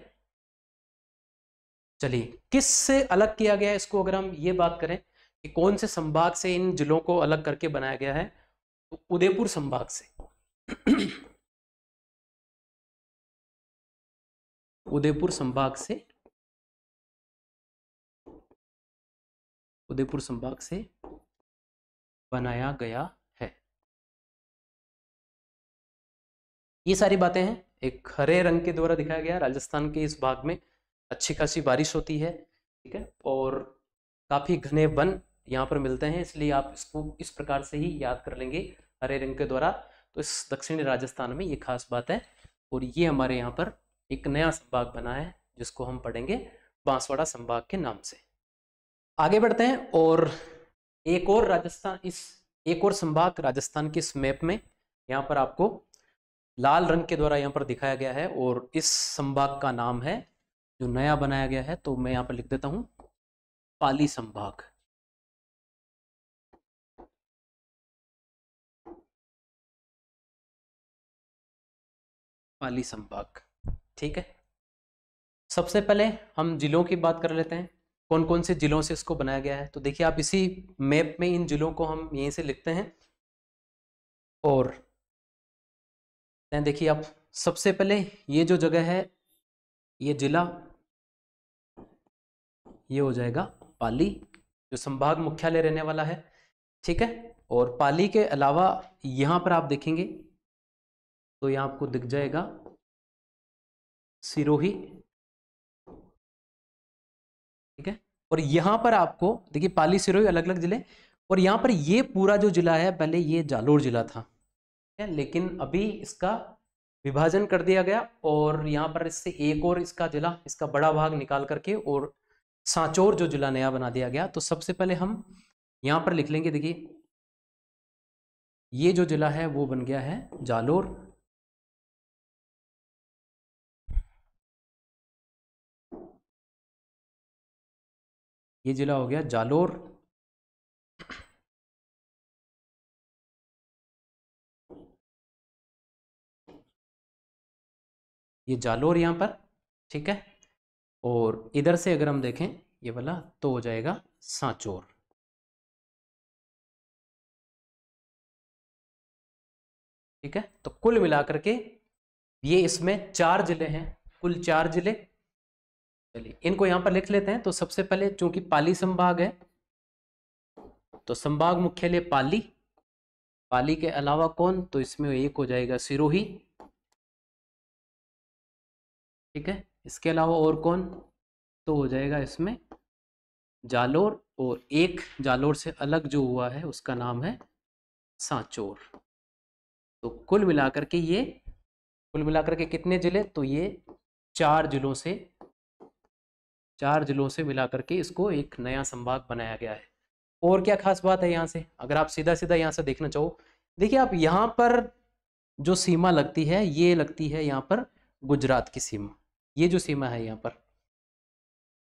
चलिए किस से अलग किया गया है इसको अगर हम ये बात करें कि कौन से संभाग से इन जिलों को अलग करके बनाया गया है तो उदयपुर संभाग से उदयपुर संभाग से उदयपुर संभाग से बनाया गया है ये सारी बातें हैं एक हरे रंग के द्वारा दिखाया गया राजस्थान के इस भाग में अच्छी खासी बारिश होती है ठीक है और काफी घने वन यहाँ पर मिलते हैं इसलिए आप इसको इस प्रकार से ही याद कर लेंगे हरे रंग के द्वारा तो इस दक्षिणी राजस्थान में ये खास बात है और ये हमारे यहाँ पर एक नया संभाग बना है जिसको हम पढ़ेंगे बांसवाड़ा संभाग के नाम से आगे बढ़ते हैं और एक और राजस्थान इस एक और संभाग राजस्थान के इस मैप में यहाँ पर आपको लाल रंग के द्वारा यहाँ पर दिखाया गया है और इस संभाग का नाम है जो नया बनाया गया है तो मैं यहाँ पर लिख देता हूँ पाली संभाग पाली संभाग ठीक है सबसे पहले हम जिलों की बात कर लेते हैं कौन कौन से ज़िलों से इसको बनाया गया है तो देखिए आप इसी मैप में इन ज़िलों को हम यहीं से लिखते हैं और देखिए आप सबसे पहले ये जो जगह है ये जिला ये हो जाएगा पाली जो संभाग मुख्यालय रहने वाला है ठीक है और पाली के अलावा यहां पर आप देखेंगे तो यहाँ आपको दिख जाएगा सिरोही ठीक है और यहाँ पर आपको देखिए पाली सिरोही अलग अलग जिले और यहाँ पर ये पूरा जो जिला है पहले ये जालोर जिला था ठीक है लेकिन अभी इसका विभाजन कर दिया गया और यहाँ पर इससे एक और इसका जिला इसका बड़ा भाग निकाल करके और सांचौर जो जिला नया बना दिया गया तो सबसे पहले हम यहाँ पर लिख लेंगे देखिए ये जो जिला है वो बन गया है जालोर ये ज़िला हो गया जालोर ये जालोर यहां पर ठीक है और इधर से अगर हम देखें ये वाला तो हो जाएगा सांचोर ठीक है तो कुल मिलाकर के ये इसमें चार जिले हैं कुल चार जिले चलिए इनको यहां पर लिख लेते हैं तो सबसे पहले चूंकि पाली संभाग है तो संभाग मुख्यालय पाली पाली के अलावा कौन तो इसमें एक हो जाएगा सिरोही ठीक है इसके अलावा और कौन तो हो जाएगा इसमें जालोर और एक जालोर से अलग जो हुआ है उसका नाम है सांचोर तो कुल मिलाकर के ये कुल मिलाकर के कितने जिले तो ये चार जिलों से चार जिलों से मिला करके इसको एक नया संभाग बनाया गया है और क्या खास बात है यहाँ से अगर आप सीधा सीधा यहाँ से देखना चाहो देखिए आप यहाँ पर जो सीमा लगती है ये लगती है यहाँ पर गुजरात की सीमा ये जो सीमा है यहाँ पर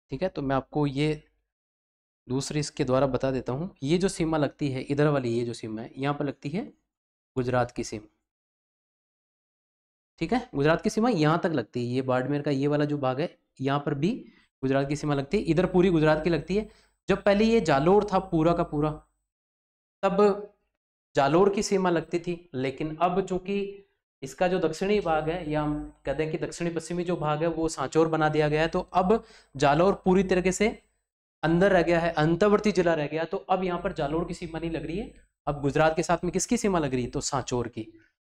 ठीक है तो मैं आपको ये दूसरी इसके द्वारा बता देता हूँ ये जो सीमा लगती है इधर वाली ये जो सीमा है यहाँ पर लगती है गुजरात की सीमा ठीक है गुजरात की सीमा यहाँ तक लगती है ये बाड़मेर का ये वाला जो भाग है यहाँ पर भी गुजरात की सीमा लगती है इधर पूरी गुजरात की लगती है जब पहले ये जालोर था पूरा का पूरा तब जालोर की सीमा लगती थी लेकिन अब चूंकि इसका जो दक्षिणी भाग है या हम कहते हैं कि दक्षिणी पश्चिमी जो भाग है वो सांचौर बना दिया गया है तो अब जालोर पूरी तरीके से अंदर रह गया है अंतवर्ती जिला रह गया तो अब यहाँ पर जालोर की सीमा नहीं लग रही है अब गुजरात के साथ में किसकी सीमा लग रही है तो सांचौर की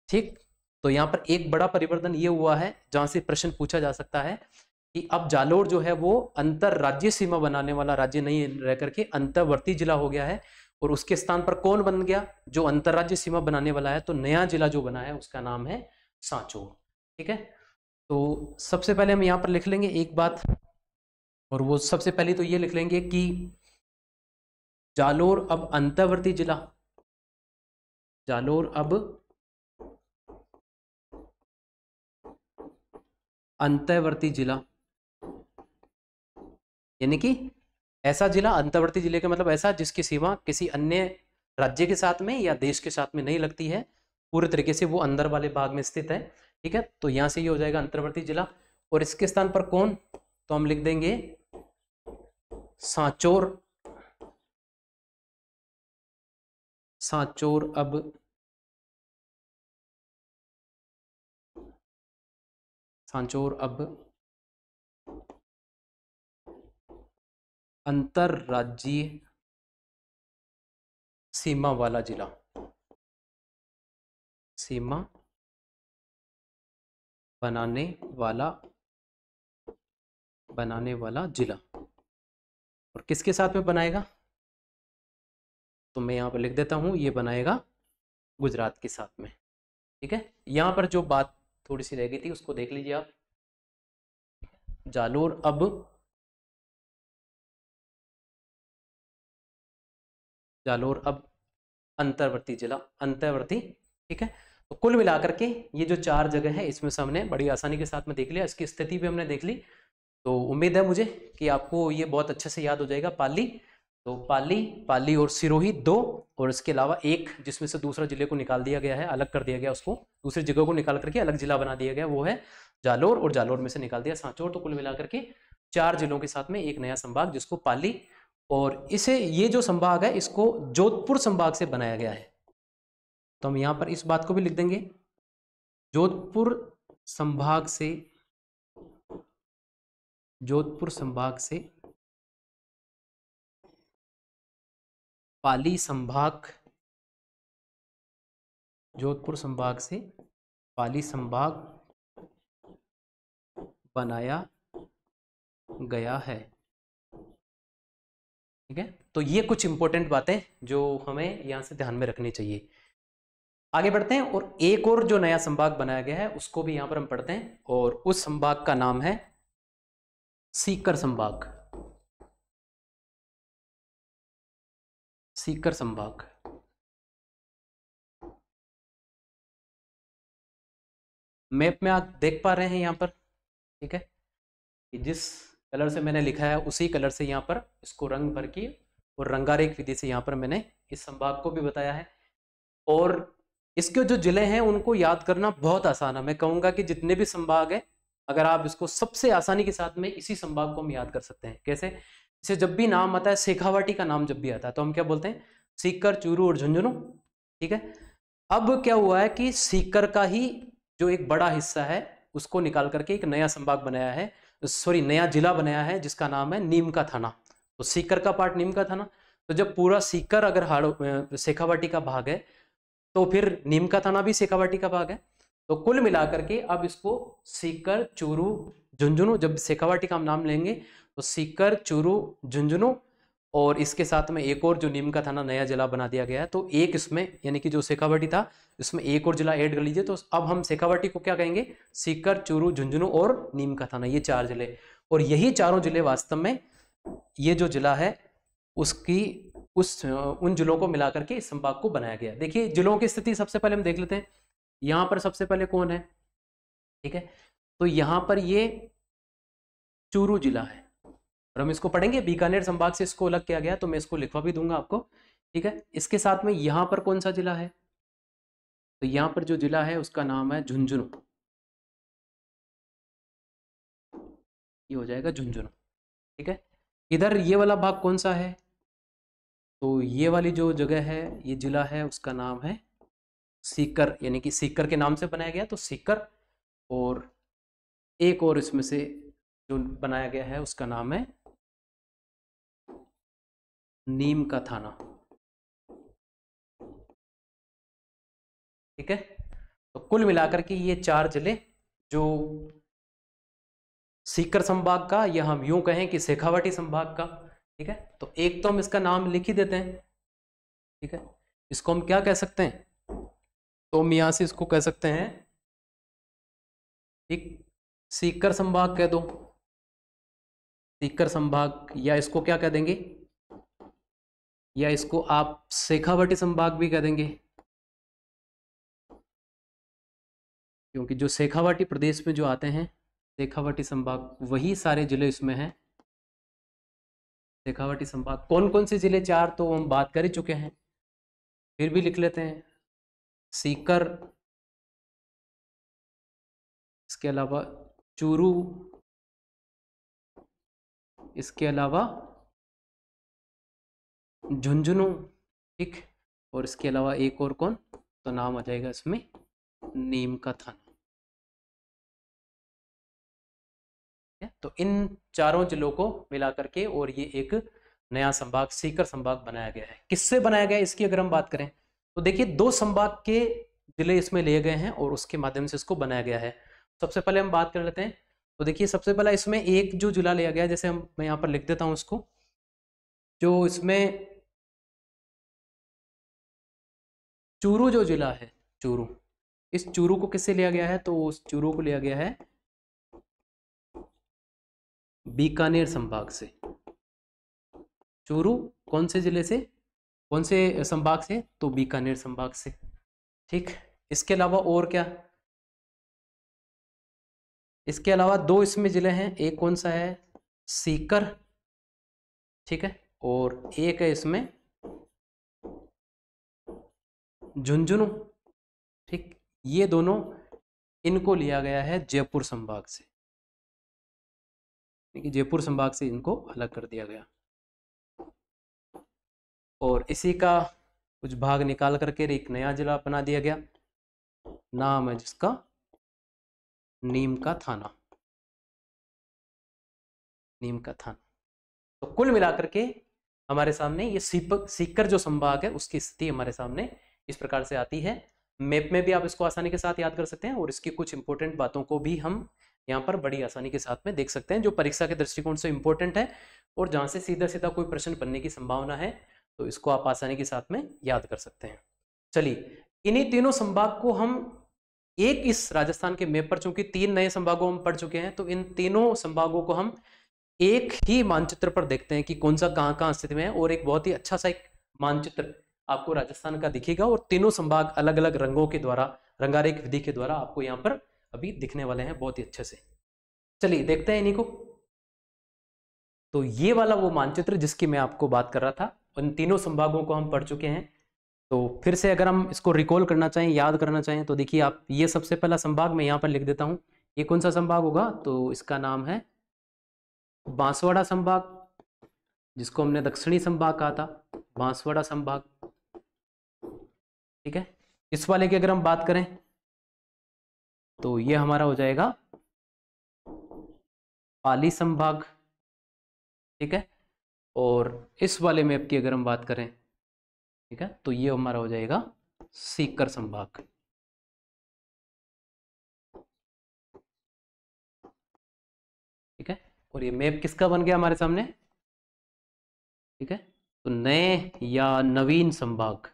ठीक तो यहाँ पर एक बड़ा परिवर्तन ये हुआ है जहाँ से प्रश्न पूछा जा सकता है कि अब जालोर जो है वो अंतर राज्य सीमा बनाने वाला राज्य नहीं रह करके अंतर्वर्ती जिला हो गया है और उसके स्थान पर कौन बन गया जो अंतर्राज्य सीमा बनाने वाला है तो नया जिला जो बना है उसका नाम है सांचोर ठीक है तो सबसे पहले हम यहाँ पर लिख लेंगे एक बात और वो सबसे पहले तो ये लिख लेंगे कि जालोर अब अंतर्वर्ती जिला जालोर अब अंतर्वर्ती जिला यानी कि ऐसा जिला अंतर्वर्ती जिले का मतलब ऐसा जिसकी सीमा किसी अन्य राज्य के साथ में या देश के साथ में नहीं लगती है पूरे तरीके से वो अंदर वाले भाग में स्थित है ठीक है तो यहाँ से ये हो जाएगा अंतर्वर्ती जिला और इसके स्थान पर कौन तो हम लिख देंगे सांचोर सांचोर अब सांचोर अब अंतर्राज्यीय सीमा वाला जिला सीमा बनाने वाला बनाने वाला जिला और किसके साथ में बनाएगा तो मैं यहां पर लिख देता हूं ये बनाएगा गुजरात के साथ में ठीक है यहां पर जो बात थोड़ी सी रह गई थी उसको देख लीजिए आप जालोर अब जालोर अब अंतर्वर्ती जिला अंतर्वर्ती ठीक है तो कुल मिलाकर के ये जो चार जगह है इसमें से हमने बड़ी आसानी के साथ में देख लिया इसकी स्थिति भी हमने देख ली तो उम्मीद है मुझे कि आपको ये बहुत अच्छे से याद हो जाएगा पाली तो पाली पाली और सिरोही दो और इसके अलावा एक जिसमें से दूसरा जिले को निकाल दिया गया है अलग कर दिया गया उसको दूसरी जगह को निकाल करके अलग जिला बना दिया गया वो है जालोर और जालोर में से निकाल दिया सांचोर तो कुल मिलाकर के चार जिलों के साथ में एक नया संभाग जिसको पाली और इसे ये जो संभाग है इसको जोधपुर संभाग से बनाया गया है तो हम यहां पर इस बात को भी लिख देंगे जोधपुर संभाग से जोधपुर संभाग से पाली संभाग जोधपुर संभाग से पाली संभाग बनाया गया है ठीक है तो ये कुछ इंपॉर्टेंट बातें जो हमें यहाँ से ध्यान में रखनी चाहिए आगे बढ़ते हैं और एक और जो नया संभाग बनाया गया है उसको भी यहाँ पर हम पढ़ते हैं और उस संभाग का नाम है सीकर संभाग सीकर संभाग मैप में आप देख पा रहे हैं यहाँ पर ठीक है जिस कलर से मैंने लिखा है उसी कलर से यहाँ पर इसको रंग भर के और रंगारेख विधि से यहाँ पर मैंने इस संभाग को भी बताया है और इसके जो जिले हैं उनको याद करना बहुत आसान है मैं कहूँगा कि जितने भी संभाग है अगर आप इसको सबसे आसानी के साथ में इसी संभाग को हम याद कर सकते हैं कैसे इसे जब भी नाम आता है शेखावाटी का नाम जब भी आता है तो हम क्या बोलते हैं सीकर चूरू और झुंझुनू ठीक है अब क्या हुआ है कि सीकर का ही जो एक बड़ा हिस्सा है उसको निकाल करके एक नया संभाग बनाया है सॉरी नया जिला बनाया है जिसका नाम है नीमका थाना तो सीकर का पार्ट नीम का थाना तो जब पूरा सीकर अगर हाड़ो शेखावाटी का भाग है तो फिर नीमका थाना भी शेखावाटी का भाग है तो कुल मिलाकर के अब इसको सीकर चूरू झुंझुनू जब शेखावाटी का हम नाम लेंगे तो सीकर चूरू झुंझुनू और इसके साथ में एक और जो नीम का थाना नया जिला बना दिया गया है तो एक इसमें यानी कि जो शेखावटी था इसमें एक और जिला ऐड कर लीजिए तो अब हम शेखावटी को क्या कहेंगे सीकर चूरू झुंझुनू और नीम का थाना ये चार जिले और यही चारों जिले वास्तव में ये जो जिला है उसकी उस उन जिलों को मिलाकर के इस संभाग को बनाया गया देखिए जिलों की स्थिति सबसे पहले हम देख लेते हैं यहाँ पर सबसे पहले कौन है ठीक है तो यहाँ पर ये चूरू जिला है और हम इसको पढ़ेंगे बीकानेर संभाग से इसको अलग किया गया तो मैं इसको लिखवा भी दूंगा आपको ठीक है इसके साथ में यहाँ पर कौन सा जिला है तो यहाँ पर जो जिला है उसका नाम है झुंझुनू ये हो जाएगा झुंझुनू ठीक है इधर ये वाला भाग कौन सा है तो ये वाली जो जगह है ये जिला है उसका नाम है सीकर यानी कि सीकर के नाम से बनाया गया तो सीकर और एक और इसमें से जो बनाया गया है उसका नाम है नीम का थाना ठीक है तो कुल मिलाकर के ये चार जिले जो सीकर संभाग का या हम यूं कहें कि शेखावटी संभाग का ठीक है तो एक तो हम इसका नाम लिख ही देते हैं ठीक है इसको हम क्या कह सकते हैं तो हम यहां से इसको कह सकते हैं ठीक सीकर संभाग कह दो सीकर संभाग या इसको क्या कह देंगे या इसको आप शेखावटी संभाग भी कह देंगे क्योंकि जो शेखावाटी प्रदेश में जो आते हैं शेखावाटी संभाग वही सारे जिले इसमें हैं शेखावटी संभाग कौन कौन से जिले चार तो हम बात कर ही चुके हैं फिर भी लिख लेते हैं सीकर इसके अलावा चूरू इसके अलावा झुंझुनू ठीक और इसके अलावा एक और कौन तो नाम आ जाएगा इसमें नीम का थाना तो इन चारों जिलों को मिला करके और ये एक नया संभाग सीकर संभाग बनाया गया है किससे बनाया गया इसकी अगर हम बात करें तो देखिए दो संभाग के जिले इसमें लिए गए हैं और उसके माध्यम से इसको बनाया गया है सबसे पहले हम बात कर लेते हैं तो देखिए सबसे पहला इसमें एक जो जिला लिया गया जैसे हम मैं यहाँ पर लिख देता हूँ इसको जो इसमें चूरू जो जिला है चूरू इस चूरू को किससे लिया गया है तो उस चूरू को लिया गया है बीकानेर संभाग से चूरू कौन से जिले से कौन से संभाग से तो बीकानेर संभाग से ठीक इसके अलावा और क्या इसके अलावा दो इसमें जिले हैं एक कौन सा है सीकर ठीक है और एक है इसमें झुंझुनू ठीक ये दोनों इनको लिया गया है जयपुर संभाग से जयपुर संभाग से इनको अलग कर दिया गया और इसी का कुछ भाग निकाल करके एक नया जिला बना दिया गया नाम है जिसका नीम का थाना नीम का थाना तो कुल मिलाकर के हमारे सामने ये सीकर जो संभाग है उसकी स्थिति हमारे सामने इस प्रकार से आती है मैप में भी आप इसको आसानी के साथ याद कर सकते हैं और इसकी कुछ इंपॉर्टेंट बातों को भी हम यहाँ पर बड़ी आसानी के साथ में देख सकते हैं जो परीक्षा के दृष्टिकोण से इंपॉर्टेंट है और जहाँ से सीधा सीधा कोई प्रश्न बनने की संभावना है तो इसको आप आसानी के साथ में याद कर सकते हैं चलिए इन्हीं तीनों संभाग को हम एक इस राजस्थान के मैप पर चूंकि तीन नए संभागों हम पढ़ चुके हैं तो इन तीनों संभागों को हम एक ही मानचित्र पर देखते हैं कि कौन सा कहाँ कहाँ स्थिति में है और एक बहुत ही अच्छा सा एक मानचित्र आपको राजस्थान का दिखेगा और तीनों संभाग अलग अलग रंगों के द्वारा रंगारेख विधि के द्वारा आपको यहाँ पर अभी दिखने वाले हैं बहुत ही अच्छे से चलिए देखते हैं इन्हीं को तो ये वाला वो मानचित्र जिसकी मैं आपको बात कर रहा था उन तीनों संभागों को हम पढ़ चुके हैं तो फिर से अगर हम इसको रिकॉल करना चाहें याद करना चाहें तो देखिए आप ये सबसे पहला संभाग मैं यहाँ पर लिख देता हूँ ये कौन सा संभाग होगा तो इसका नाम है बांसवाड़ा संभाग जिसको हमने दक्षिणी संभाग कहा था बांसवाड़ा संभाग ठीक है इस वाले की अगर हम बात करें तो ये हमारा हो जाएगा पाली संभाग ठीक है और इस वाले मैप की अगर हम बात करें ठीक है तो ये हमारा हो जाएगा सीकर संभाग ठीक है और ये मैप किसका बन गया हमारे सामने ठीक है तो नए या नवीन संभाग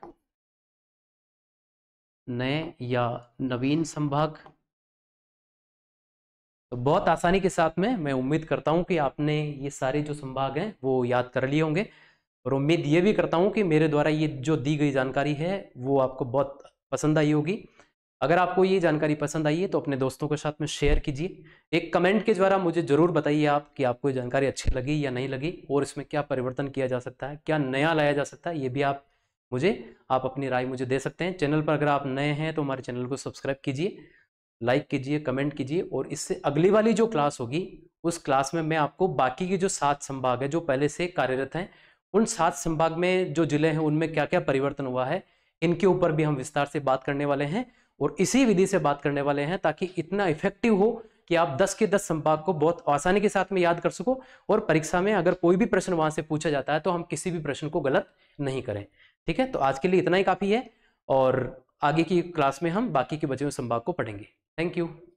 नए या नवीन संभाग तो बहुत आसानी के साथ में मैं उम्मीद करता हूं कि आपने ये सारे जो संभाग हैं वो याद कर लिए होंगे और उम्मीद ये भी करता हूं कि मेरे द्वारा ये जो दी गई जानकारी है वो आपको बहुत पसंद आई होगी अगर आपको ये जानकारी पसंद आई है तो अपने दोस्तों के साथ में शेयर कीजिए एक कमेंट के द्वारा मुझे ज़रूर बताइए आप कि आपको ये जानकारी अच्छी लगी या नहीं लगी और इसमें क्या परिवर्तन किया जा सकता है क्या नया लाया जा सकता है ये भी आप मुझे आप अपनी राय मुझे दे सकते हैं चैनल पर अगर आप नए हैं तो हमारे चैनल को सब्सक्राइब कीजिए लाइक कीजिए कमेंट कीजिए और इससे अगली वाली जो क्लास होगी उस क्लास में मैं आपको बाकी के जो सात संभाग है जो पहले से कार्यरत हैं उन सात संभाग में जो जिले हैं उनमें क्या क्या परिवर्तन हुआ है इनके ऊपर भी हम विस्तार से बात करने वाले हैं और इसी विधि से बात करने वाले हैं ताकि इतना इफेक्टिव हो कि आप 10 के 10 संभाग को बहुत आसानी के साथ में याद कर सको और परीक्षा में अगर कोई भी प्रश्न वहां से पूछा जाता है तो हम किसी भी प्रश्न को गलत नहीं करें ठीक है तो आज के लिए इतना ही काफ़ी है और आगे की क्लास में हम बाकी के बचे हुए संभाग को पढ़ेंगे थैंक यू